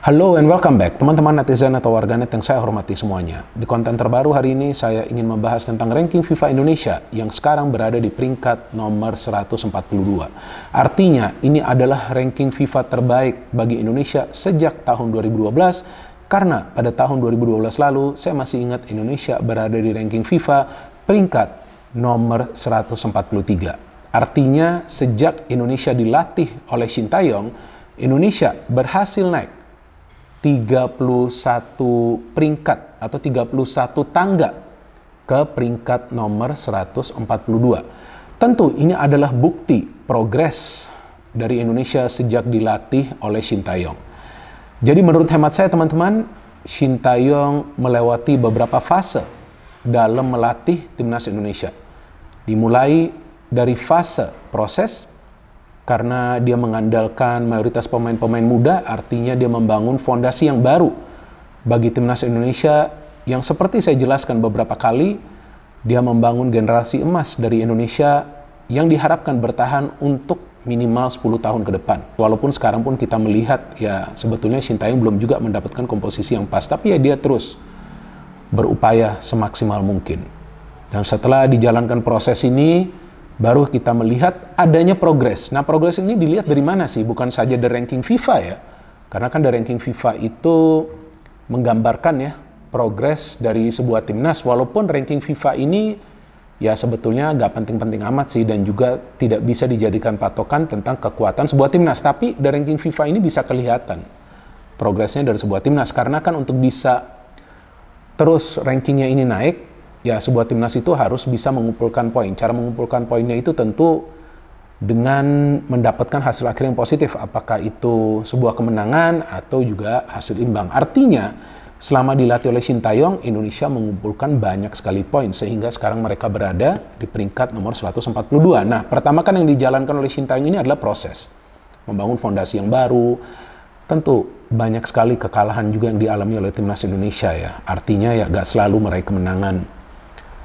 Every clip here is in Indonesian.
Halo and welcome back teman-teman netizen atau warganet yang saya hormati semuanya. Di konten terbaru hari ini saya ingin membahas tentang ranking FIFA Indonesia yang sekarang berada di peringkat nomor 142. Artinya ini adalah ranking FIFA terbaik bagi Indonesia sejak tahun 2012 karena pada tahun 2012 lalu saya masih ingat Indonesia berada di ranking FIFA peringkat nomor 143. Artinya sejak Indonesia dilatih oleh Shin Taeyong, Indonesia berhasil naik 31 peringkat atau 31 tangga ke peringkat nomor 142. Tentu ini adalah bukti progres dari Indonesia sejak dilatih oleh Shin Yong. Jadi menurut hemat saya teman-teman, Shin Yong melewati beberapa fase dalam melatih timnas Indonesia. Dimulai dari fase proses, karena dia mengandalkan mayoritas pemain-pemain muda, artinya dia membangun fondasi yang baru bagi timnas Indonesia yang seperti saya jelaskan beberapa kali, dia membangun generasi emas dari Indonesia yang diharapkan bertahan untuk minimal 10 tahun ke depan. Walaupun sekarang pun kita melihat ya sebetulnya Shin Sintayong belum juga mendapatkan komposisi yang pas, tapi ya dia terus berupaya semaksimal mungkin. Dan setelah dijalankan proses ini, baru kita melihat adanya progres. Nah, progres ini dilihat dari mana sih? Bukan saja dari ranking FIFA ya. Karena kan dari ranking FIFA itu menggambarkan ya progres dari sebuah timnas walaupun ranking FIFA ini ya sebetulnya nggak penting-penting amat sih dan juga tidak bisa dijadikan patokan tentang kekuatan sebuah timnas tapi dari ranking FIFA ini bisa kelihatan progresnya dari sebuah timnas karena kan untuk bisa terus rankingnya ini naik ya sebuah timnas itu harus bisa mengumpulkan poin. Cara mengumpulkan poinnya itu tentu dengan mendapatkan hasil akhir yang positif, apakah itu sebuah kemenangan atau juga hasil imbang. Artinya, selama dilatih oleh Taeyong, Indonesia mengumpulkan banyak sekali poin sehingga sekarang mereka berada di peringkat nomor 142. Nah, pertama kan yang dijalankan oleh Taeyong ini adalah proses membangun fondasi yang baru. Tentu banyak sekali kekalahan juga yang dialami oleh timnas Indonesia ya. Artinya ya gak selalu meraih kemenangan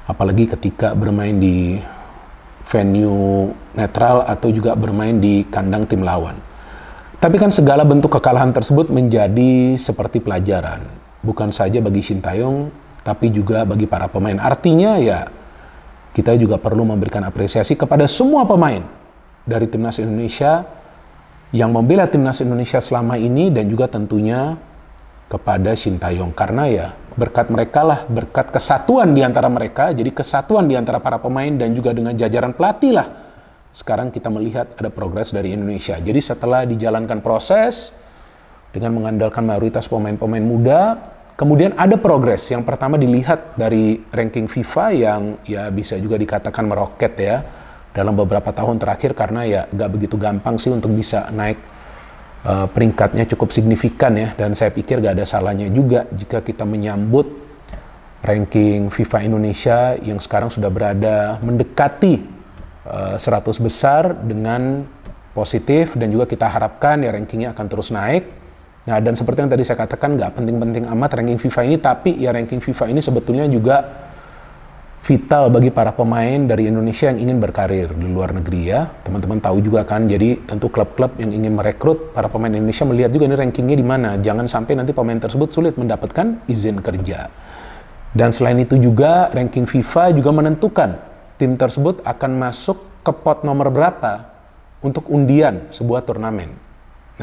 apalagi ketika bermain di venue netral atau juga bermain di kandang tim lawan. Tapi kan segala bentuk kekalahan tersebut menjadi seperti pelajaran, bukan saja bagi Shin Taeyong, tapi juga bagi para pemain. Artinya ya kita juga perlu memberikan apresiasi kepada semua pemain dari timnas Indonesia yang membela timnas Indonesia selama ini dan juga tentunya kepada Shin Taeyong. karena ya berkat mereka lah, berkat kesatuan di antara mereka, jadi kesatuan di antara para pemain dan juga dengan jajaran pelatih lah. Sekarang kita melihat ada progres dari Indonesia. Jadi setelah dijalankan proses dengan mengandalkan mayoritas pemain-pemain muda, kemudian ada progres. Yang pertama dilihat dari ranking FIFA yang ya bisa juga dikatakan meroket ya dalam beberapa tahun terakhir karena ya nggak begitu gampang sih untuk bisa naik Eh, peringkatnya cukup signifikan ya dan saya pikir gak ada salahnya juga jika kita menyambut ranking FIFA Indonesia yang sekarang sudah berada mendekati uh, eh, 100 besar dengan positif dan juga kita harapkan ya rankingnya akan terus naik. Nah dan seperti yang tadi saya katakan nggak penting-penting amat ranking FIFA ini tapi ya ranking FIFA ini sebetulnya juga vital bagi para pemain dari Indonesia yang ingin berkarir di luar negeri ya. Teman-teman tahu juga kan, jadi tentu klub-klub yang ingin merekrut para pemain Indonesia melihat juga ini rankingnya di mana. Jangan sampai nanti pemain tersebut sulit mendapatkan izin kerja. Dan selain itu juga ranking FIFA juga menentukan tim tersebut akan masuk ke pot nomor berapa untuk undian sebuah turnamen.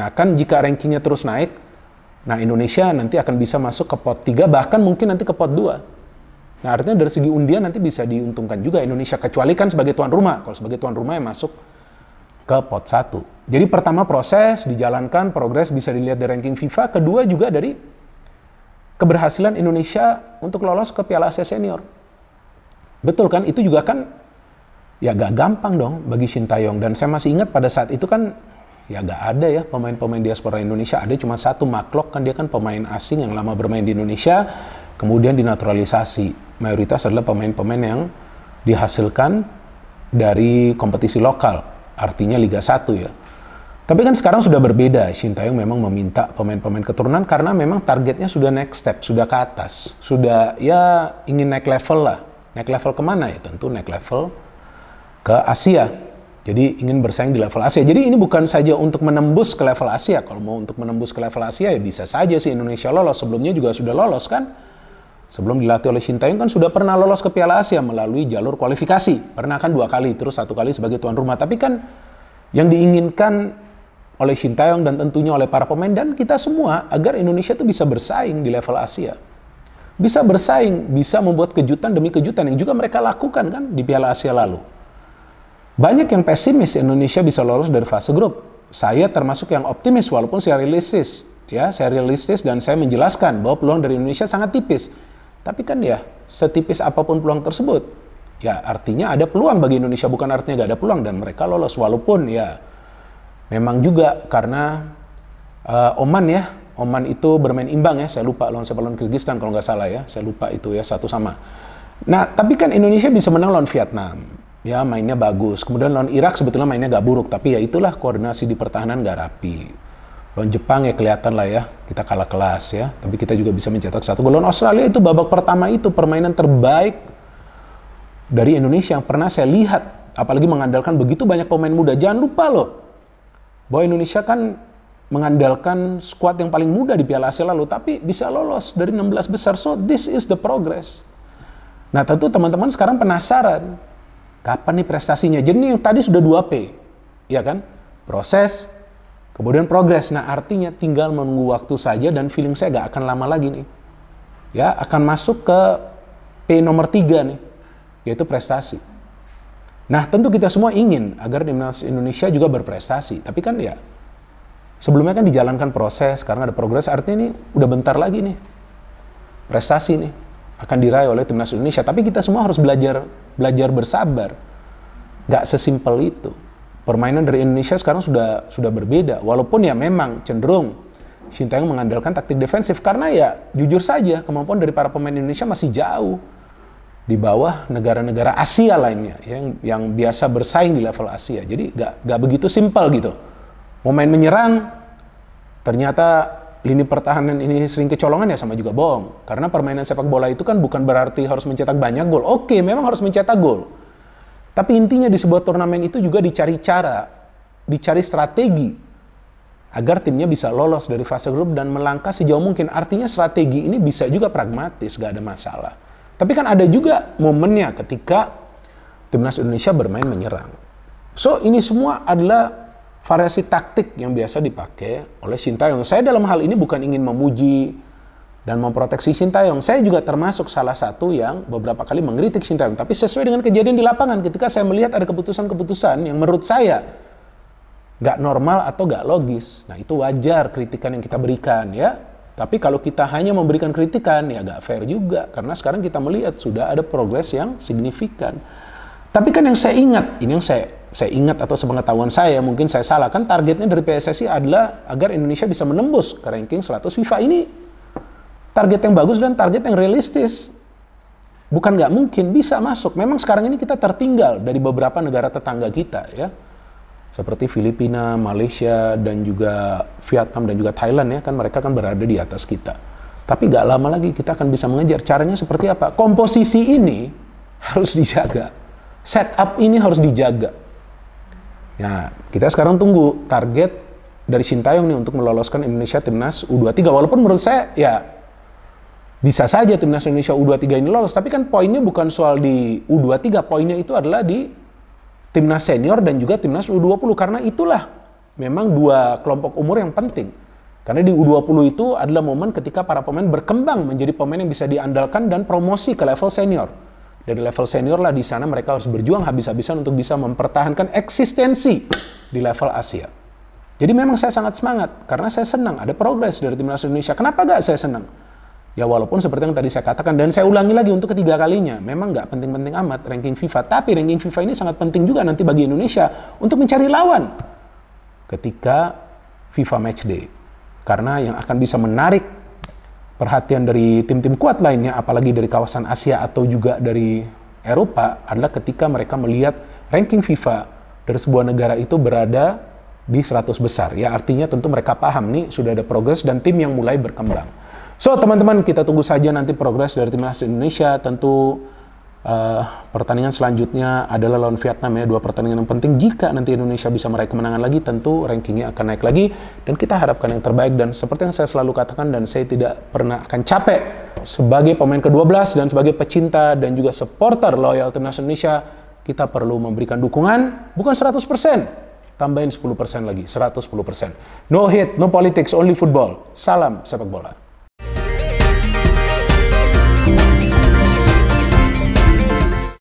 Nah kan jika rankingnya terus naik, nah Indonesia nanti akan bisa masuk ke pot 3 bahkan mungkin nanti ke pot 2 Nah, artinya dari segi undian nanti bisa diuntungkan juga Indonesia, kecuali kan sebagai tuan rumah. Kalau sebagai tuan rumah yang masuk ke pot 1. Jadi pertama proses dijalankan, progres bisa dilihat dari ranking FIFA. Kedua juga dari keberhasilan Indonesia untuk lolos ke Piala Asia Senior. Betul kan? Itu juga kan ya gak gampang dong bagi Shin Taeyong. Dan saya masih ingat pada saat itu kan ya gak ada ya pemain-pemain diaspora Indonesia. Ada cuma satu maklok kan dia kan pemain asing yang lama bermain di Indonesia kemudian dinaturalisasi. Mayoritas adalah pemain-pemain yang dihasilkan dari kompetisi lokal, artinya Liga 1 ya. Tapi kan sekarang sudah berbeda, Sintayong memang meminta pemain-pemain keturunan karena memang targetnya sudah next step, sudah ke atas, sudah ya ingin naik level lah. Naik level kemana ya? Tentu naik level ke Asia. Jadi ingin bersaing di level Asia. Jadi ini bukan saja untuk menembus ke level Asia. Kalau mau untuk menembus ke level Asia ya bisa saja sih Indonesia lolos. Sebelumnya juga sudah lolos kan? Sebelum dilatih oleh Shin Taeyong kan sudah pernah lolos ke Piala Asia melalui jalur kualifikasi. Pernah kan dua kali, terus satu kali sebagai tuan rumah. Tapi kan yang diinginkan oleh Shin Taeyong dan tentunya oleh para pemain dan kita semua agar Indonesia itu bisa bersaing di level Asia. Bisa bersaing, bisa membuat kejutan demi kejutan yang juga mereka lakukan kan di Piala Asia lalu. Banyak yang pesimis Indonesia bisa lolos dari fase grup. Saya termasuk yang optimis walaupun saya realistis. Ya, saya realistis dan saya menjelaskan bahwa peluang dari Indonesia sangat tipis. Tapi kan ya, setipis apapun peluang tersebut, ya artinya ada peluang bagi Indonesia, bukan artinya gak ada peluang dan mereka lolos. Walaupun ya memang juga karena uh, Oman ya, Oman itu bermain imbang ya, saya lupa lawan siapa lawan Kyrgyzstan kalau nggak salah ya, saya lupa itu ya satu sama. Nah, tapi kan Indonesia bisa menang lawan Vietnam. Ya, mainnya bagus. Kemudian lawan Irak sebetulnya mainnya nggak buruk, tapi ya itulah koordinasi di pertahanan nggak rapi. Lawan Jepang ya kelihatan lah ya, kita kalah kelas ya. Tapi kita juga bisa mencetak satu gol. Lawan Australia itu babak pertama itu permainan terbaik dari Indonesia yang pernah saya lihat. Apalagi mengandalkan begitu banyak pemain muda. Jangan lupa loh, bahwa Indonesia kan mengandalkan skuad yang paling muda di Piala Asia lalu, tapi bisa lolos dari 16 besar. So, this is the progress. Nah, tentu teman-teman sekarang penasaran, kapan nih prestasinya? Jadi yang tadi sudah 2P, ya kan? Proses, Kemudian progres, nah artinya tinggal menunggu waktu saja dan feeling saya gak akan lama lagi nih. Ya, akan masuk ke P nomor 3 nih, yaitu prestasi. Nah tentu kita semua ingin agar timnas Indonesia juga berprestasi, tapi kan ya sebelumnya kan dijalankan proses, karena ada progres, artinya ini udah bentar lagi nih, prestasi nih akan diraih oleh timnas Indonesia. Tapi kita semua harus belajar belajar bersabar, gak sesimpel itu permainan dari Indonesia sekarang sudah sudah berbeda walaupun ya memang cenderung Sintayong mengandalkan taktik defensif karena ya jujur saja kemampuan dari para pemain Indonesia masih jauh di bawah negara-negara Asia lainnya yang yang biasa bersaing di level Asia jadi gak, gak begitu simpel gitu mau main menyerang ternyata lini pertahanan ini sering kecolongan ya sama juga bohong karena permainan sepak bola itu kan bukan berarti harus mencetak banyak gol oke memang harus mencetak gol tapi intinya di sebuah turnamen itu juga dicari cara, dicari strategi agar timnya bisa lolos dari fase grup dan melangkah sejauh mungkin. Artinya strategi ini bisa juga pragmatis, gak ada masalah. Tapi kan ada juga momennya ketika timnas Indonesia bermain menyerang. So ini semua adalah variasi taktik yang biasa dipakai oleh Sintayong. Saya dalam hal ini bukan ingin memuji dan memproteksi Sintayong. Saya juga termasuk salah satu yang beberapa kali mengkritik Sintayong, tapi sesuai dengan kejadian di lapangan ketika saya melihat ada keputusan-keputusan yang menurut saya nggak normal atau nggak logis. Nah itu wajar kritikan yang kita berikan ya. Tapi kalau kita hanya memberikan kritikan ya nggak fair juga karena sekarang kita melihat sudah ada progres yang signifikan. Tapi kan yang saya ingat, ini yang saya saya ingat atau sepengetahuan saya, mungkin saya salah, kan targetnya dari PSSI adalah agar Indonesia bisa menembus ke ranking 100 FIFA ini target yang bagus dan target yang realistis. Bukan nggak mungkin, bisa masuk. Memang sekarang ini kita tertinggal dari beberapa negara tetangga kita ya. Seperti Filipina, Malaysia, dan juga Vietnam, dan juga Thailand ya. Kan mereka kan berada di atas kita. Tapi nggak lama lagi kita akan bisa mengejar. Caranya seperti apa? Komposisi ini harus dijaga. Setup ini harus dijaga. Ya kita sekarang tunggu target dari Shin Sintayong nih untuk meloloskan Indonesia timnas U23. Walaupun menurut saya ya bisa saja timnas Indonesia U23 ini lolos, tapi kan poinnya bukan soal di U23, poinnya itu adalah di timnas senior dan juga timnas U20 karena itulah memang dua kelompok umur yang penting. Karena di U20 itu adalah momen ketika para pemain berkembang menjadi pemain yang bisa diandalkan dan promosi ke level senior. Dari level senior lah di sana mereka harus berjuang habis-habisan untuk bisa mempertahankan eksistensi di level Asia. Jadi memang saya sangat semangat karena saya senang ada progres dari timnas Indonesia. Kenapa gak saya senang? Ya walaupun seperti yang tadi saya katakan dan saya ulangi lagi untuk ketiga kalinya, memang nggak penting-penting amat ranking FIFA, tapi ranking FIFA ini sangat penting juga nanti bagi Indonesia untuk mencari lawan ketika FIFA Match Day. Karena yang akan bisa menarik perhatian dari tim-tim kuat lainnya, apalagi dari kawasan Asia atau juga dari Eropa, adalah ketika mereka melihat ranking FIFA dari sebuah negara itu berada di 100 besar. Ya artinya tentu mereka paham nih sudah ada progres dan tim yang mulai berkembang. So teman-teman kita tunggu saja nanti progres dari timnas Indonesia. Tentu uh, pertandingan selanjutnya adalah lawan Vietnam ya dua pertandingan yang penting. Jika nanti Indonesia bisa meraih kemenangan lagi, tentu rankingnya akan naik lagi dan kita harapkan yang terbaik. Dan seperti yang saya selalu katakan dan saya tidak pernah akan capek sebagai pemain ke-12 dan sebagai pecinta dan juga supporter loyal timnas Indonesia, kita perlu memberikan dukungan bukan 100 tambahin 10% lagi, 110%. No hit, no politics, only football. Salam sepak bola.